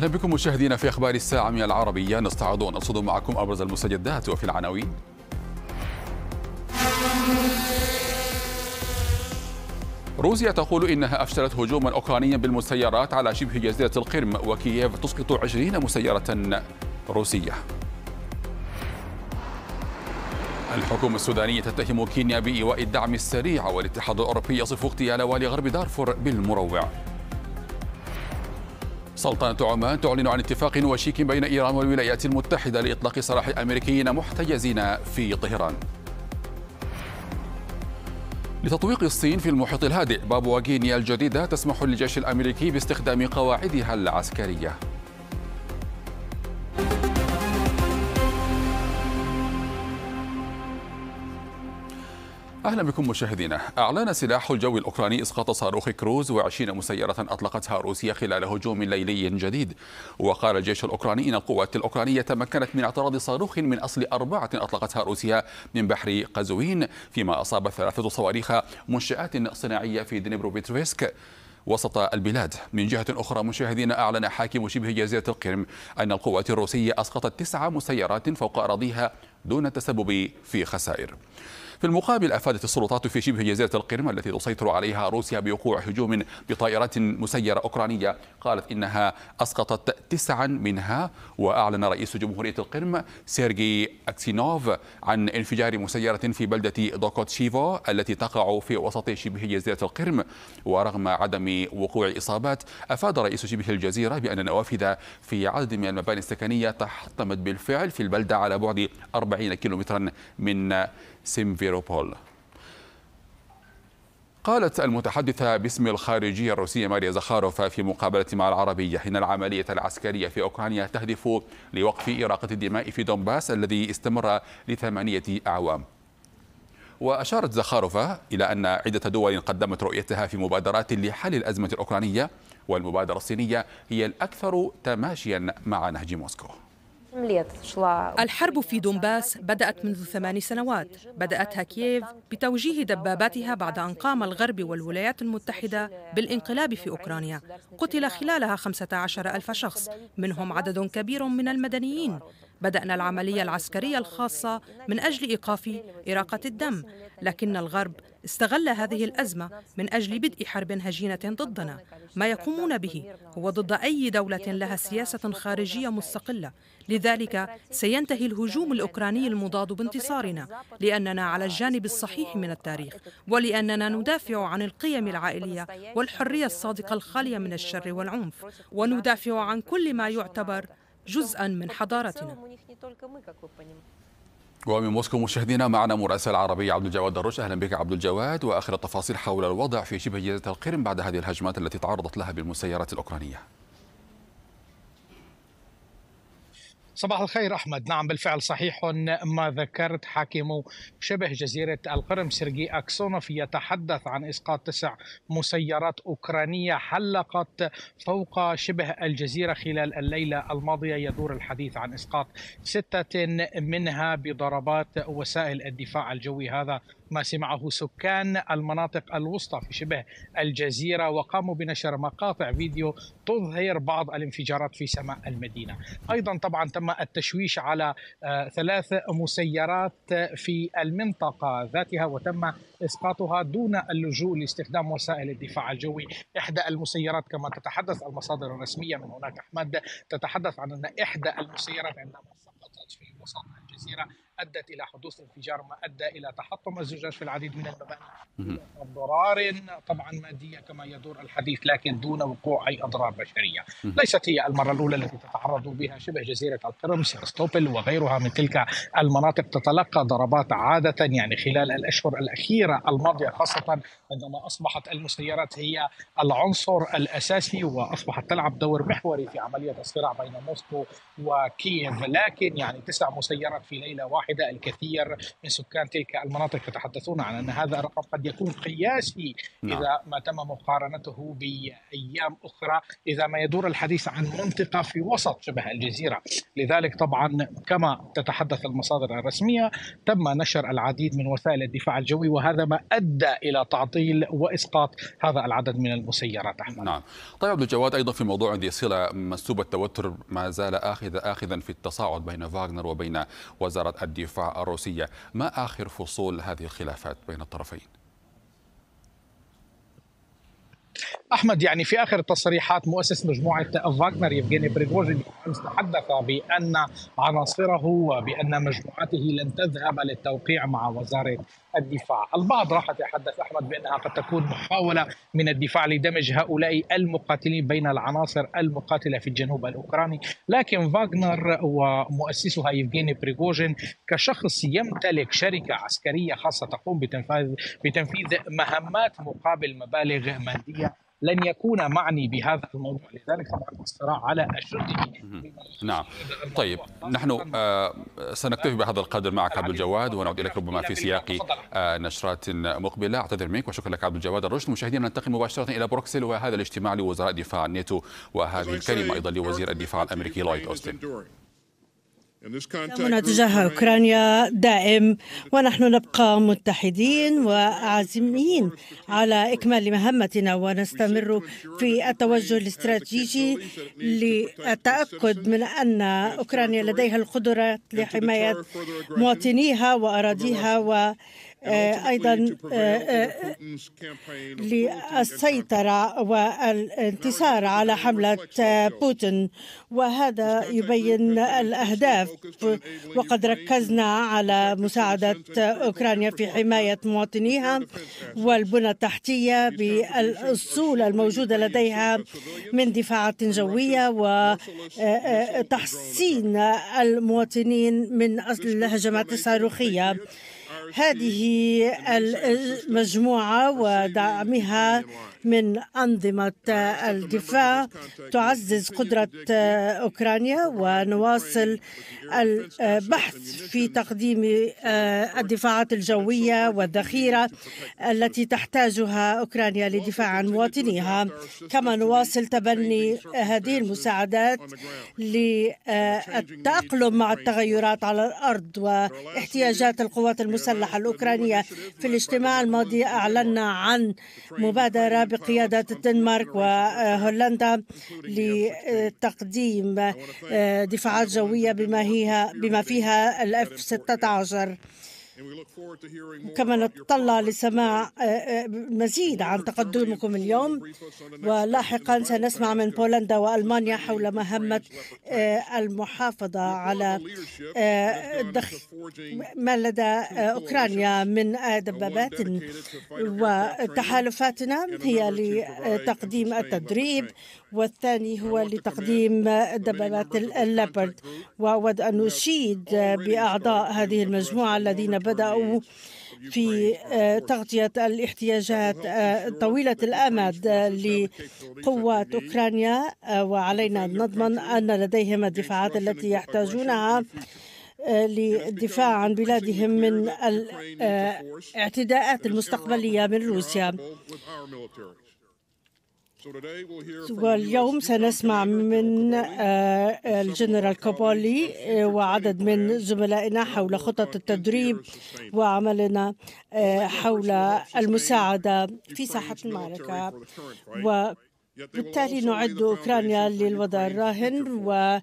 أهلا بكم مشاهدينا في أخبار الساعة من العربية نستعرض ونرصد معكم أبرز المستجدات وفي العناوين روسيا تقول إنها أفشلت هجوما أوكرانيا بالمسيرات على شبه جزيرة القرم وكييف تسقط 20 مسيرة روسية الحكومة السودانية تتهم كينيا بإيواء الدعم السريع والاتحاد الأوروبي يصف اغتيال والي غرب دارفور بالمروع سلطنة عمان تعلن عن اتفاق وشيك بين إيران والولايات المتحدة لإطلاق سراح أمريكيين محتجزين في طهران لتطويق الصين في المحيط الهادئ بابوا غينيا الجديدة تسمح للجيش الأمريكي باستخدام قواعدها العسكرية أهلا بكم مشاهدينا أعلن سلاح الجو الأوكراني إسقاط صاروخ كروز وعشرين مسيرة أطلقتها روسيا خلال هجوم ليلي جديد وقال الجيش الأوكراني إن القوات الأوكرانية تمكنت من اعتراض صاروخ من أصل أربعة أطلقتها روسيا من بحر قزوين فيما أصاب ثلاثة صواريخ منشآت صناعية في دنيبروبيتروفسك وسط البلاد من جهة أخرى مشاهدين أعلن حاكم شبه جزيرة القرم أن القوات الروسية أسقطت تسعة مسيرات فوق أراضيها دون التسبب في خسائر في المقابل أفادت السلطات في شبه جزيرة القرم التي تسيطر عليها روسيا بوقوع هجوم بطائرات مسيرة أوكرانية قالت إنها أسقطت تسعا منها وأعلن رئيس جمهورية القرم سيرجي أكسينوف عن انفجار مسيرة في بلدة دوكوتشيفو التي تقع في وسط شبه جزيرة القرم ورغم عدم وقوع إصابات أفاد رئيس شبه الجزيرة بأن نوافذ في عدد من المباني السكنية تحطمت بالفعل في البلدة على بعد 40 كيلومترا من سيمفيروبول قالت المتحدثة باسم الخارجية الروسية ماريا زخاروفا في مقابلة مع العربية حين العملية العسكرية في أوكرانيا تهدف لوقف إراقة الدماء في دونباس الذي استمر لثمانية أعوام وأشارت زخاروفا إلى أن عدة دول قدمت رؤيتها في مبادرات لحل الأزمة الأوكرانية والمبادرة الصينية هي الأكثر تماشيا مع نهج موسكو الحرب في دونباس بدأت منذ ثمان سنوات بدأتها كييف بتوجيه دباباتها بعد أن قام الغرب والولايات المتحدة بالانقلاب في أوكرانيا قتل خلالها 15 ألف شخص منهم عدد كبير من المدنيين بدأنا العملية العسكرية الخاصة من أجل إيقاف إراقة الدم لكن الغرب استغل هذه الأزمة من أجل بدء حرب هجينة ضدنا ما يقومون به هو ضد أي دولة لها سياسة خارجية مستقلة لذلك سينتهي الهجوم الأوكراني المضاد بانتصارنا لأننا على الجانب الصحيح من التاريخ ولأننا ندافع عن القيم العائلية والحرية الصادقة الخالية من الشر والعنف وندافع عن كل ما يعتبر جزءا من حضارتنا ومن موسكو مشاهدينا معنا مراسل عربي عبد الجواد دروش اهلا بك عبد الجواد واخر التفاصيل حول الوضع في شبه جزيره القرم بعد هذه الهجمات التي تعرضت لها بالمسيرات الاوكرانيه صباح الخير احمد، نعم بالفعل صحيح ما ذكرت حاكم شبه جزيره القرم سيرجي اكسونوف يتحدث عن اسقاط تسع مسيرات اوكرانيه حلقت فوق شبه الجزيره خلال الليله الماضيه يدور الحديث عن اسقاط سته منها بضربات وسائل الدفاع الجوي هذا ما سمعه سكان المناطق الوسطى في شبه الجزيرة وقاموا بنشر مقاطع فيديو تظهر بعض الانفجارات في سماء المدينة أيضا طبعا تم التشويش على آه، ثلاث مسيرات في المنطقة ذاتها وتم إسقاطها دون اللجوء لاستخدام وسائل الدفاع الجوي إحدى المسيرات كما تتحدث المصادر الرسمية من هناك أحمد تتحدث عن أن إحدى المسيرات عندما سقطت في وسط الجزيرة ادت الى حدوث انفجار ما ادى الى تحطم الزجاج في العديد من المباني ضرار طبعا ماديه كما يدور الحديث لكن دون وقوع اي اضرار بشريه ليست هي المره الاولى التي تتعرض بها شبه جزيره القرم سيرستوبل وغيرها من تلك المناطق تتلقى ضربات عاده يعني خلال الاشهر الاخيره الماضيه خاصه عندما اصبحت المسيرات هي العنصر الاساسي واصبحت تلعب دور محوري في عمليه الصراع بين موسكو وكييف لكن يعني تسع مسيرات في ليله واحده واحدة الكثير من سكان تلك المناطق يتحدثون عن أن هذا الرقم قد يكون قياسي نعم. إذا ما تم مقارنته بأيام أخرى إذا ما يدور الحديث عن منطقة في وسط شبه الجزيرة لذلك طبعا كما تتحدث المصادر الرسمية تم نشر العديد من وسائل الدفاع الجوي وهذا ما أدى إلى تعطيل وإسقاط هذا العدد من المسيرات أحمد نعم طيب عبد الجواد أيضا في موضوع ذي صلة مسلوب التوتر ما زال آخذ آخذا في التصاعد بين فاغنر وبين وزارة الدفاع الدفاع الروسية ما آخر فصول هذه الخلافات بين الطرفين؟ احمد يعني في اخر تصريحات مؤسس مجموعه فاغنر يفغيني بريغوجين تحدث بان عناصره وبان مجموعته لن تذهب للتوقيع مع وزاره الدفاع، البعض راح يتحدث احمد بانها قد تكون محاوله من الدفاع لدمج هؤلاء المقاتلين بين العناصر المقاتله في الجنوب الاوكراني، لكن فاغنر ومؤسسها يفغيني بريغوجين كشخص يمتلك شركه عسكريه خاصه تقوم بتنفيذ بتنفيذ مهمات مقابل مبالغ ماديه لن يكون معني بهذا الموضوع لذلك طبعا الصراع على أشده نعم طيب نحن آه، سنكتفي بهذا القدر معك عبد الجواد ونعود إليك ربما في سياق آه، نشرات مقبلة أعتذر منك وشكرا لك عبد الجواد الرشد مشاهدينا ننتقل مباشرة إلى بروكسل وهذا الاجتماع لوزراء دفاع الناتو وهذه الكلمة أيضا لوزير الدفاع الأمريكي لويد أوستن تجاه أوكرانيا دائم ونحن نبقى متحدين وعازمين على إكمال مهمتنا ونستمر في التوجه الاستراتيجي للتأكد من أن أوكرانيا لديها القدرة لحماية مواطنيها وأراضيها و آه، أيضا آه، آه، للسيطرة والانتصار على حملة بوتين وهذا يبين الأهداف وقد ركزنا على مساعدة أوكرانيا في حماية مواطنيها والبنى التحتية بالأصول الموجودة لديها من دفاعات جوية وتحصين المواطنين من أصل الهجمات الصاروخية هذه المجموعة ودعمها من أنظمة الدفاع تعزز قدرة أوكرانيا ونواصل البحث في تقديم الدفاعات الجوية والذخيرة التي تحتاجها أوكرانيا للدفاع عن مواطنيها كما نواصل تبني هذه المساعدات للتأقلم مع التغيرات على الأرض واحتياجات القوات المسلحة المسلحة الأوكرانية في الاجتماع الماضي أعلنا عن مبادرة بقيادة الدنمارك وهولندا لتقديم آه، دفاعات جوية بما, فيها الاف 16 كما نتطلع لسماع آه، آه، مزيد عن تقدمكم اليوم ولاحقا سنسمع من بولندا والمانيا حول مهمه آه، المحافظه على ما لدى اوكرانيا من دبابات وتحالفاتنا هي لتقديم التدريب والثاني هو لتقديم دبابات الليبرد وأود أن أشيد بأعضاء هذه المجموعة الذين بدأوا في آه، تغطية الاحتياجات آه، طويلة الأمد آه، لقوات أوكرانيا وعلينا أن نضمن أن لديهم الدفاعات التي يحتاجونها للدفاع عن بلادهم من الاعتداءات المستقبلية من روسيا واليوم سنسمع من آه، الجنرال كوبولي آه، وعدد من زملائنا حول خطط التدريب وعملنا آه، حول المساعدة في ساحة المعركة وبالتالي نعد أوكرانيا للوضع الراهن و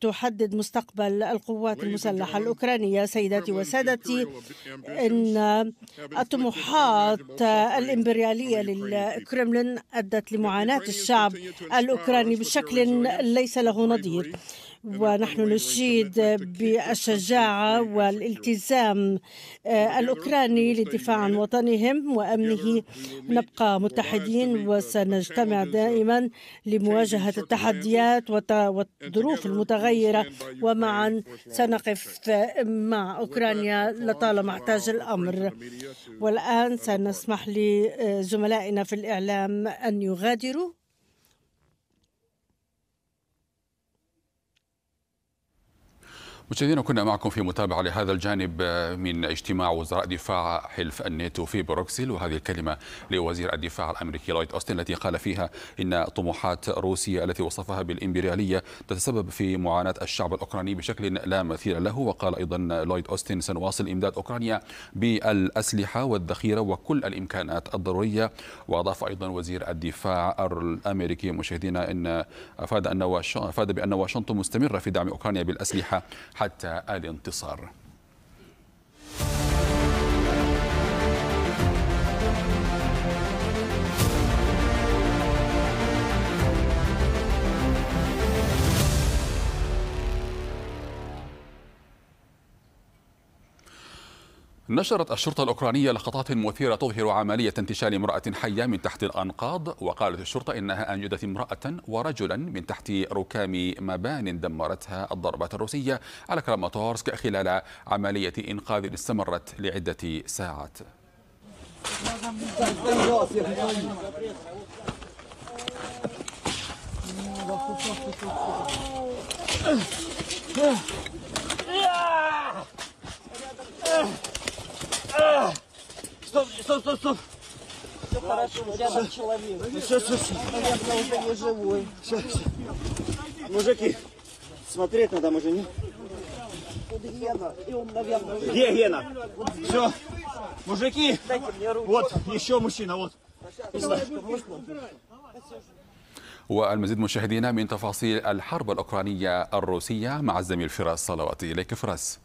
تحدد مستقبل القوات المسلحة الأوكرانية سيداتي وسادتي إن الطموحات الإمبريالية للكرملين أدت لمعاناة الشعب الأوكراني بشكل ليس له نظير ونحن نشيد بالشجاعة والالتزام آه، الأوكراني للدفاع عن وطنهم وأمنه نبقى متحدين وسنجتمع دائما لمواجهة التحديات والظروف المتغيرة ومعا سنقف مع أوكرانيا لطالما احتاج الأمر والآن سنسمح لزملائنا في الإعلام أن يغادروا مشاهدينا كنا معكم في متابعة لهذا الجانب آه، من اجتماع وزراء دفاع حلف الناتو في بروكسل وهذه الكلمة لوزير الدفاع الأمريكي لويد أوستن التي قال فيها إن طموحات روسيا التي وصفها بالإمبريالية تتسبب في معاناة الشعب الأوكراني بشكل لا مثيل له وقال أيضا لويد أوستن سنواصل إمداد أوكرانيا بالأسلحة والذخيرة وكل الإمكانات الضرورية وأضاف أيضا وزير الدفاع الأمريكي مشاهدينا أن أفاد أن أفاد بأن واشنطن مستمرة في دعم أوكرانيا بالأسلحة حتى الانتصار نشرت الشرطة الأوكرانية لقطات مثيرة تظهر عملية انتشال امرأة حية من تحت الأنقاض وقالت الشرطة إنها أنجدت امرأة ورجلا من تحت ركام مبان دمرتها الضربات الروسية على كراماتورسك خلال عملية إنقاذ استمرت لعدة ساعات А! Стоп, стоп, стоп, стоп. Все хорошо, рядом человек. Ну, все, все, все. Наверное, уже не живой. Все, все. Мужики, смотреть надо, мужики. не? Вот Гена, и он, наверное, уже... Где Гена? Все. Мужики, вот еще мужчина, вот. والمزيد مشاهدينا من تفاصيل الحرب الأوكرانية الروسية مع الزميل فراس صلواتي إليك فراس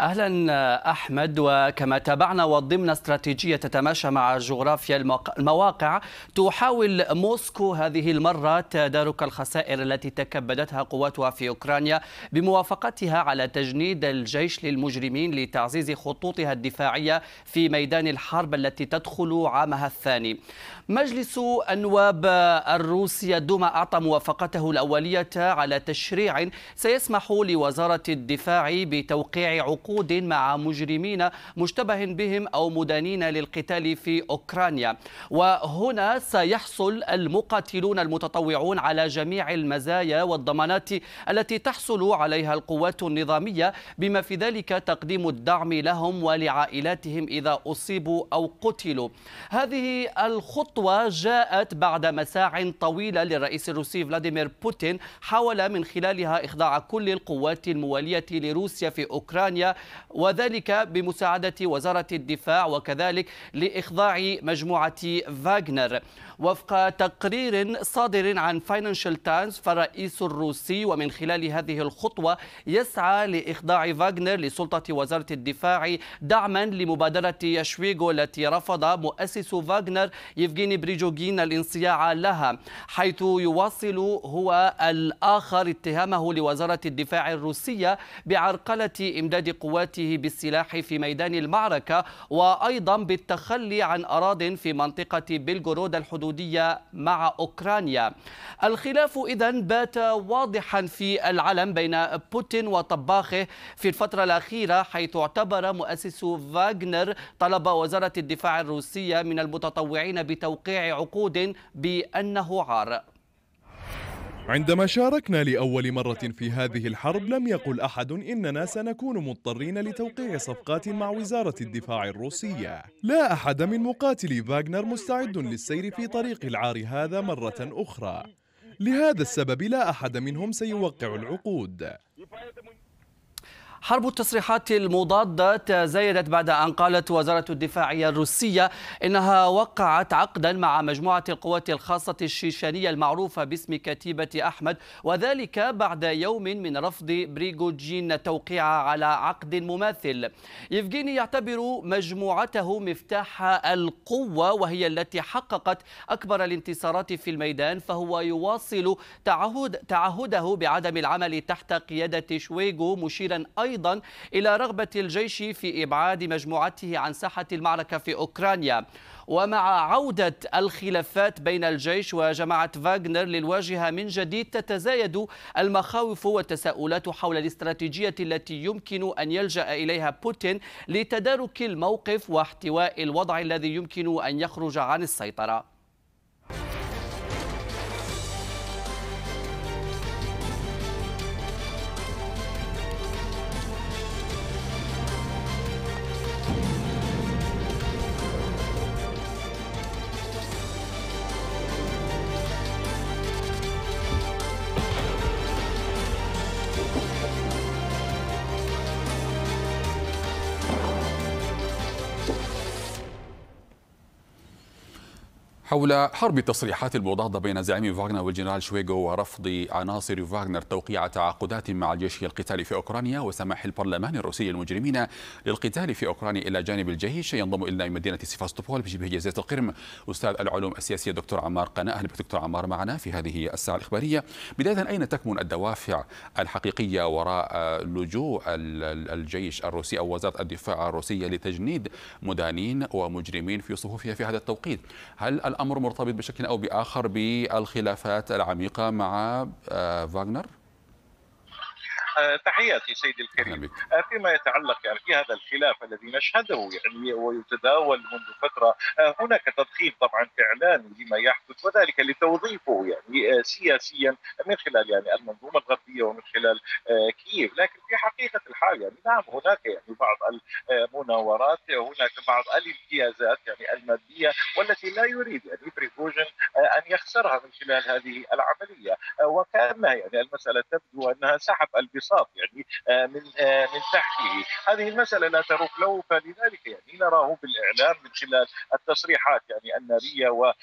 أهلا أحمد وكما تابعنا وضمن استراتيجية تتماشى مع جغرافيا المواقع تحاول موسكو هذه المرة تدارك الخسائر التي تكبدتها قواتها في أوكرانيا بموافقتها على تجنيد الجيش للمجرمين لتعزيز خطوطها الدفاعية في ميدان الحرب التي تدخل عامها الثاني مجلس النواب الروسي الدوما أعطى موافقته الأولية على تشريع سيسمح لوزارة الدفاع بتوقيع عقود مع مجرمين مشتبه بهم أو مدانين للقتال في أوكرانيا وهنا سيحصل المقاتلون المتطوعون على جميع المزايا والضمانات التي تحصل عليها القوات النظامية بما في ذلك تقديم الدعم لهم ولعائلاتهم إذا أصيبوا أو قتلوا هذه الخطة الخطوة جاءت بعد مساع طويلة للرئيس الروسي فلاديمير بوتين حاول من خلالها إخضاع كل القوات الموالية لروسيا في أوكرانيا وذلك بمساعدة وزارة الدفاع وكذلك لإخضاع مجموعة فاغنر وفق تقرير صادر عن فاينانشال تايمز فالرئيس الروسي ومن خلال هذه الخطوة يسعى لإخضاع فاغنر لسلطة وزارة الدفاع دعما لمبادرة يشويغو التي رفض مؤسس فاغنر يفجي يمكن بريجوجين الانصياع لها حيث يواصل هو الآخر اتهامه لوزارة الدفاع الروسية بعرقلة إمداد قواته بالسلاح في ميدان المعركة وأيضا بالتخلي عن أراض في منطقة بلغورود الحدودية مع أوكرانيا الخلاف إذا بات واضحا في العلم بين بوتين وطباخه في الفترة الأخيرة حيث اعتبر مؤسس فاغنر طلب وزارة الدفاع الروسية من المتطوعين بتوقيع توقيع عقود بأنه عار عندما شاركنا لأول مرة في هذه الحرب لم يقل أحد إننا سنكون مضطرين لتوقيع صفقات مع وزارة الدفاع الروسية لا أحد من مقاتلي فاغنر مستعد للسير في طريق العار هذا مرة أخرى لهذا السبب لا أحد منهم سيوقع العقود حرب التصريحات المضادة تزايدت بعد أن قالت وزارة الدفاع الروسية إنها وقعت عقدا مع مجموعة القوات الخاصة الشيشانية المعروفة باسم كتيبة أحمد وذلك بعد يوم من رفض بريغوجين توقيع على عقد مماثل يفجيني يعتبر مجموعته مفتاح القوة وهي التي حققت أكبر الانتصارات في الميدان فهو يواصل تعهد تعهده بعدم العمل تحت قيادة شويغو مشيرا أيضا أيضا إلى رغبة الجيش في إبعاد مجموعته عن ساحة المعركة في أوكرانيا ومع عودة الخلافات بين الجيش وجماعة فاغنر للواجهة من جديد تتزايد المخاوف والتساؤلات حول الاستراتيجية التي يمكن أن يلجأ إليها بوتين لتدارك الموقف واحتواء الوضع الذي يمكن أن يخرج عن السيطرة حول حرب التصريحات المضادة بين زعيم فاغنر والجنرال شويغو ورفض عناصر فاغنر توقيع تعاقدات مع الجيش القتال في أوكرانيا وسماح البرلمان الروسي للمجرمين للقتال في أوكرانيا إلى جانب الجيش ينضم إلينا من مدينة سيفاستوبول بشبه جزيرة القرم أستاذ العلوم السياسية دكتور عمار قناة أهلا بك دكتور عمار معنا في هذه الساعة الإخبارية بداية أين تكمن الدوافع الحقيقية وراء لجوء الجيش الروسي أو وزارة الدفاع الروسية لتجنيد مدانين ومجرمين في صفوفها في هذا التوقيت هل الأمر الأمر مرتبط بشكل أو بآخر بالخلافات العميقة مع فاغنر؟ آه، آه، تحياتي سيدي الكريم آه، فيما يتعلق يعني في هذا الخلاف الذي نشهده يعني ويتداول منذ فتره آه، هناك تضخيم طبعا اعلاني لما يحدث وذلك لتوظيفه يعني سياسيا من خلال يعني المنظومه الغربيه ومن خلال كييف لكن في حقيقه الحال يعني نعم هناك يعني بعض المناورات هناك بعض الامتيازات يعني الماديه والتي لا يريد يعني بريغوجين ان يخسرها من خلال هذه العمليه آه، وكانها يعني المساله تبدو انها سحب البساط يعني آه، من آه، من تحته هذه المساله لا تروق له فلذلك يعني نراه بالإعلام من خلال التصريحات يعني النارية وهذه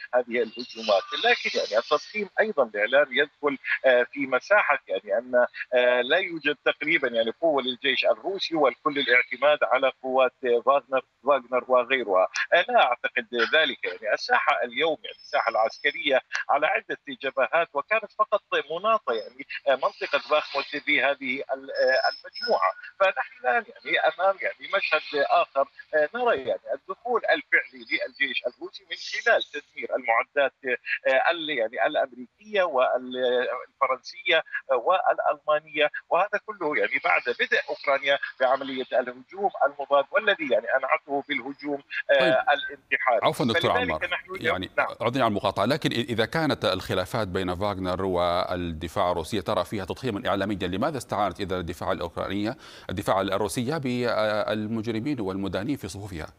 الهجومات لكن يعني التضخيم أيضا الإعلام يدخل آه، في مساحة يعني أن آه، لا يوجد تقريبا يعني قوة للجيش الروسي والكل الاعتماد على قوات فاغنر فاغنر وغيرها آه، لا أعتقد ذلك يعني الساحة اليوم يعني الساحة العسكرية على عدة جبهات وكانت فقط مناطة يعني منطقة باخموت بهذه المجموعة فنحن الآن يعني أمام يعني مشهد آخر يعني الدخول الفعلي للجيش الروسي من خلال تدمير المعدات آه، يعني الامريكيه والفرنسيه آه، والالمانيه وهذا كله يعني بعد بدء اوكرانيا بعمليه الهجوم المضاد والذي يعني انعته بالهجوم آه، طيب. الانتحاري عفوا دكتور عمار يعني نعم. عذرني على المقاطعه لكن اذا كانت الخلافات بين فاغنر والدفاع الروسي ترى فيها تضخيما اعلاميا لماذا استعانت اذا الدفاع الاوكرانيه الدفاع الروسيه بالمجرمين والمدانين في صفوف Soviet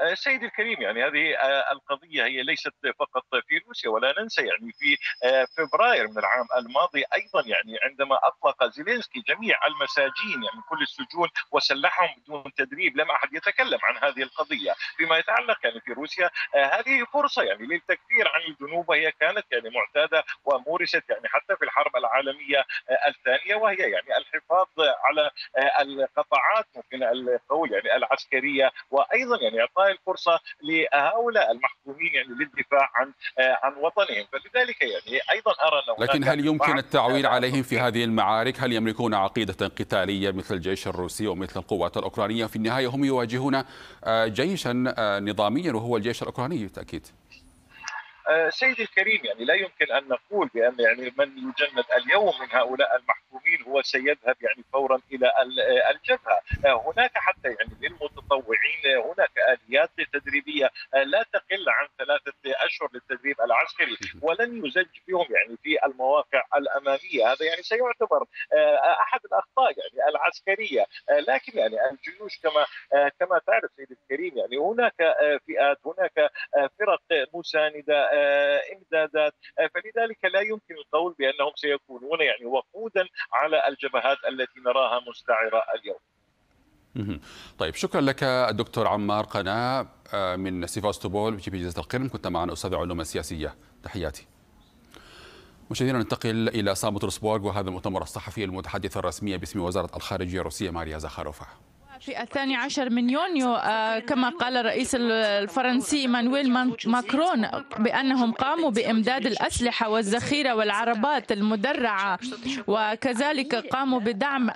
آه، سيدي الكريم يعني هذه آه، القضيه هي ليست فقط في روسيا ولا ننسى يعني في آه، فبراير من العام الماضي ايضا يعني عندما اطلق زيلينسكي جميع المساجين يعني كل السجون وسلحهم بدون تدريب لم احد يتكلم عن هذه القضيه فيما يتعلق يعني في روسيا هذه فرصه يعني للتكفير عن الذنوب هي كانت يعني معتاده ومورست يعني حتى في الحرب العالميه الثانيه وهي يعني الحفاظ على القطاعات ممكن القول يعني العسكريه وايضا يعني اعطاء هاي الفرصه لهؤلاء المحكومين يعني للدفاع عن آه، عن وطنهم فلذلك يعني ايضا ارى لو لكن هل يمكن التعويل عليهم في يعني هذه المعارك هل يملكون عقيده قتاليه مثل الجيش الروسي ومثل القوات الاوكرانيه في النهايه هم يواجهون آه، جيشا آه، نظاميا وهو الجيش الاوكراني بالتاكيد آه، سيدي الكريم يعني لا يمكن ان نقول بان يعني من يجند اليوم من هؤلاء المحكومين هو سيذهب يعني فورا الى آه، الجبهه، آه، هناك حتى يعني للمتطوعين هناك اليات تدريبيه لا تقل عن ثلاثه اشهر للتدريب العسكري ولن يزج بهم يعني في المواقع الاماميه، هذا يعني سيعتبر احد الاخطاء يعني العسكريه، لكن يعني الجيوش كما كما تعرف سيدي الكريم يعني هناك فئات هناك فرق مسانده آه، إمدادات آه، فلذلك لا يمكن القول بأنهم سيكونون يعني وقودا على الجبهات التي نراها مستعرة اليوم طيب شكرا لك الدكتور عمار قناة آه، من سيفاستوبول في جزيرة القرم كنت معنا أستاذ علوم السياسية تحياتي مشاهدينا ننتقل إلى سان وهذا المؤتمر الصحفي المتحدث الرسمية باسم وزارة الخارجية الروسية ماريا زخاروفا في الثاني عشر من يونيو آه، كما قال الرئيس الفرنسي مانويل ماكرون بأنهم قاموا بإمداد الأسلحة والذخيرة والعربات المدرعة وكذلك قاموا بدعم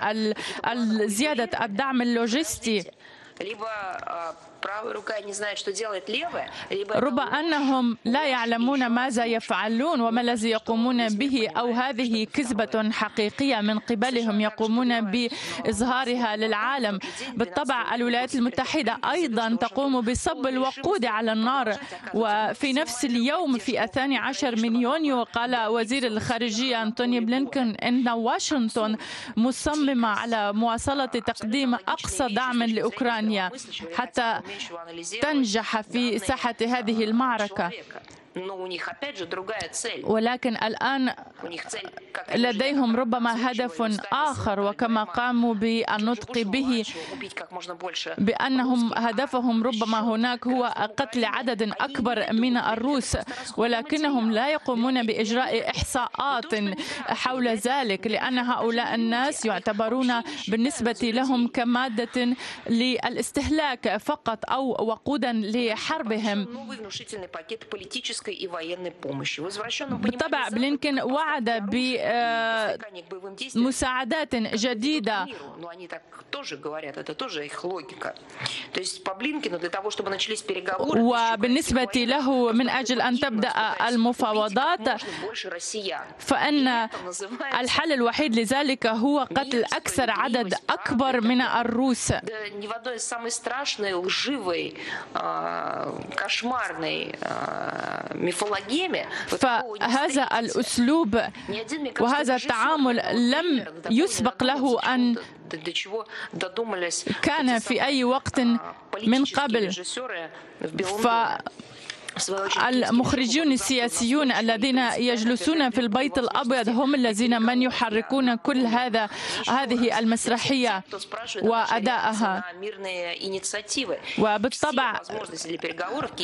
زيادة الدعم اللوجستي رب أنهم لا يعلمون ماذا يفعلون وما الذي يقومون به أو هذه كذبة حقيقية من قبلهم يقومون بإظهارها للعالم بالطبع الولايات المتحدة أيضا تقوم بصب الوقود على النار وفي نفس اليوم في الثاني عشر من يونيو قال وزير الخارجية أنتوني بلينكن إن واشنطن مصممة على مواصلة تقديم أقصى دعم لأوكرانيا حتى تنجح في ساحة هذه المعركة ولكن الآن لديهم ربما هدف آخر وكما قاموا بالنطق به بأنهم هدفهم ربما هناك هو قتل عدد أكبر من الروس ولكنهم لا يقومون بإجراء إحصاءات حول ذلك لأن هؤلاء الناس يعتبرون بالنسبة لهم كمادة للاستهلاك فقط أو وقودا لحربهم بالطبع بلينكن وعد بمساعدات آه، جديدة وبالنسبة له من أجل أن تبدأ المفاوضات فإن الحل الوحيد لذلك هو قتل أكثر عدد أكبر من الروس страшный, лживый, кошмарный فهذا الأسلوب وهذا التعامل لم يسبق له أن كان في أي وقت من قبل ف المخرجون السياسيون الذين يجلسون في البيت الأبيض هم الذين من يحركون كل هذا هذه المسرحية وادائها وبالطبع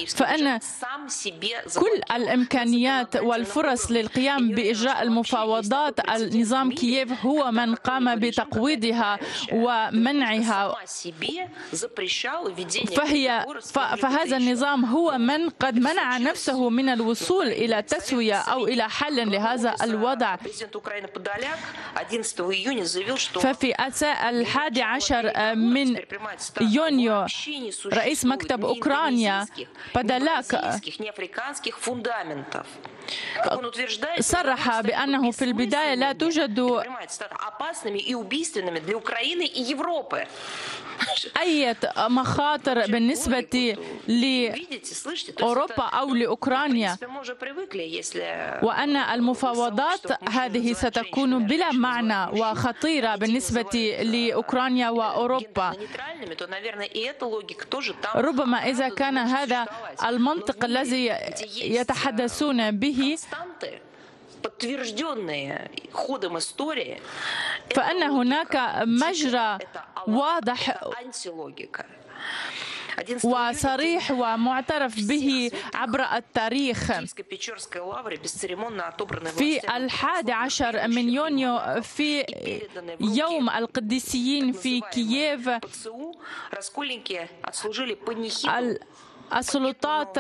فأن كل الإمكانيات والفرص للقيام بإجراء المفاوضات النظام كييف هو من قام بتقويضها ومنعها فهي فهذا النظام هو من قد منع نفسه من الوصول إلى تسوية أو إلى حل لهذا الوضع ففي الحادي عشر من يونيو رئيس مكتب أوكرانيا بدلاك صرح بأنه في البداية لا توجد أي مخاطر بالنسبة لأوروبا لأوروبا أو لأوكرانيا وأن المفاوضات هذه ستكون بلا معنى وخطيرة بالنسبة لأوكرانيا وأوروبا ربما إذا كان هذا المنطق الذي يتحدثون به فأن هناك مجرى واضح وصريح ومعترف به عبر التاريخ في الحادي عشر من يونيو في يوم القديسيين في كييف السلطات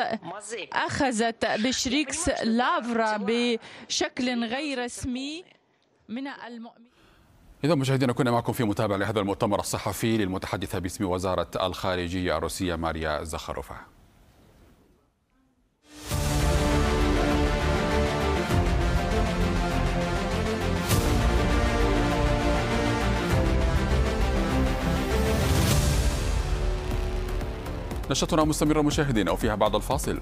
أخذت بشريكس لافرا بشكل غير رسمي من المؤمنين إذا مشاهدينا كنا معكم في متابعة لهذا المؤتمر الصحفي للمتحدثة باسم وزارة الخارجية الروسية ماريا زخروفا نشرتنا مستمرة مشاهدينا وفيها بعد الفاصل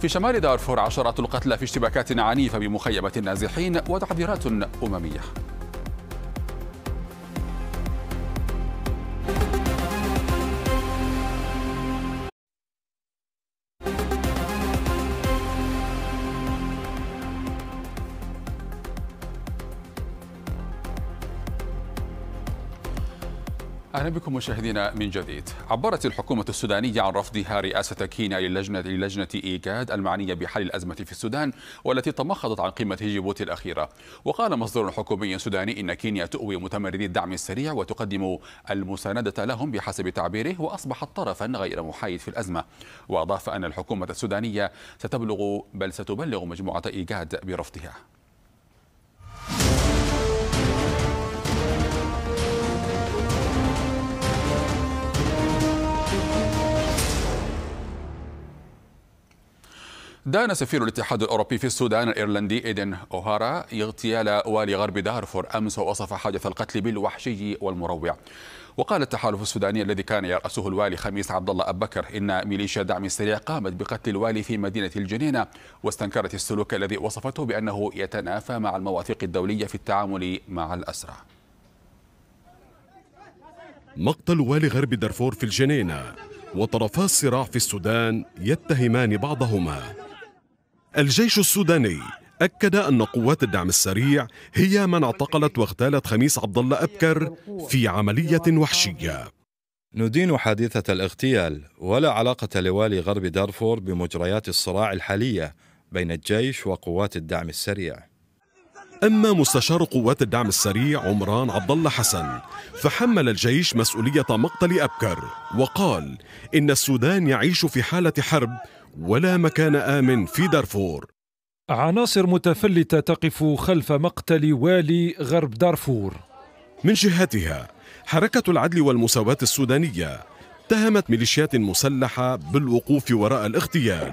في شمال دارفور عشرات القتلى في اشتباكات عنيفة بمخيمة النازحين وتحذيرات أممية أهلا بكم مشاهدينا من جديد عبرت الحكومة السودانية عن رفضها رئاسة كينيا للجنة, للجنة إيجاد المعنية بحل الأزمة في السودان والتي تمخضت عن قمة جيبوتي الأخيرة وقال مصدر حكومي سوداني إن كينيا تؤوي متمردي الدعم السريع وتقدم المساندة لهم بحسب تعبيره وأصبحت طرفا غير محايد في الأزمة وأضاف أن الحكومة السودانية ستبلغ بل ستبلغ مجموعة إيجاد برفضها دان سفير الاتحاد الأوروبي في السودان الإيرلندي إيدن أوهارا اغتيال والي غرب دارفور أمس ووصف حادث القتل بالوحشي والمروع وقال التحالف السوداني الذي كان يرأسه الوالي خميس عبد الله اب بكر إن ميليشيا دعم السريع قامت بقتل الوالي في مدينة الجنينة واستنكرت السلوك الذي وصفته بأنه يتنافى مع المواثيق الدولية في التعامل مع الأسرى مقتل والي غرب دارفور في الجنينة وطرفا الصراع في السودان يتهمان بعضهما الجيش السوداني أكد أن قوات الدعم السريع هي من اعتقلت واغتالت خميس عبد الله أبكر في عملية وحشية ندين حادثة الاغتيال ولا علاقة لوالي غرب دارفور بمجريات الصراع الحالية بين الجيش وقوات الدعم السريع أما مستشار قوات الدعم السريع عمران عبد الله حسن فحمل الجيش مسؤولية مقتل أبكر وقال إن السودان يعيش في حالة حرب ولا مكان آمن في دارفور عناصر متفلتة تقف خلف مقتل والي غرب دارفور من جهتها حركة العدل والمساواة السودانية اتهمت ميليشيات مسلحة بالوقوف وراء الاغتيال